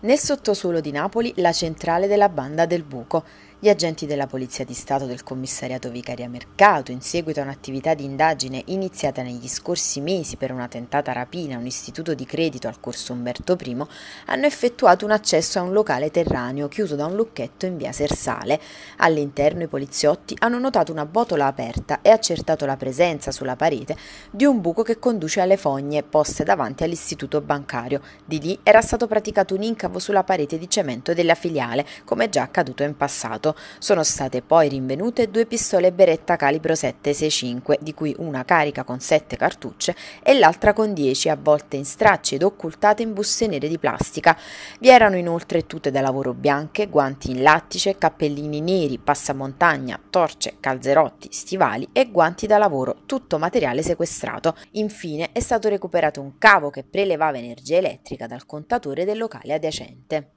nel sottosuolo di Napoli la centrale della banda del buco, gli agenti della Polizia di Stato del commissariato Vicaria Mercato, in seguito a un'attività di indagine iniziata negli scorsi mesi per una tentata rapina a un istituto di credito al corso Umberto I, hanno effettuato un accesso a un locale terraneo chiuso da un lucchetto in via Sersale. All'interno i poliziotti hanno notato una botola aperta e accertato la presenza sulla parete di un buco che conduce alle fogne poste davanti all'istituto bancario. Di lì era stato praticato un incavo sulla parete di cemento della filiale, come già accaduto in passato tutto. Sono state poi rinvenute due pistole Beretta calibro 765, di cui una carica con 7 cartucce e l'altra con 10 avvolte in stracci ed occultate in buste nere di plastica. Vi erano inoltre tute da lavoro bianche, guanti in lattice, cappellini neri, passamontagna, torce, calzerotti, stivali e guanti da lavoro, tutto materiale sequestrato. Infine è stato recuperato un cavo che prelevava energia elettrica dal contatore del locale adiacente.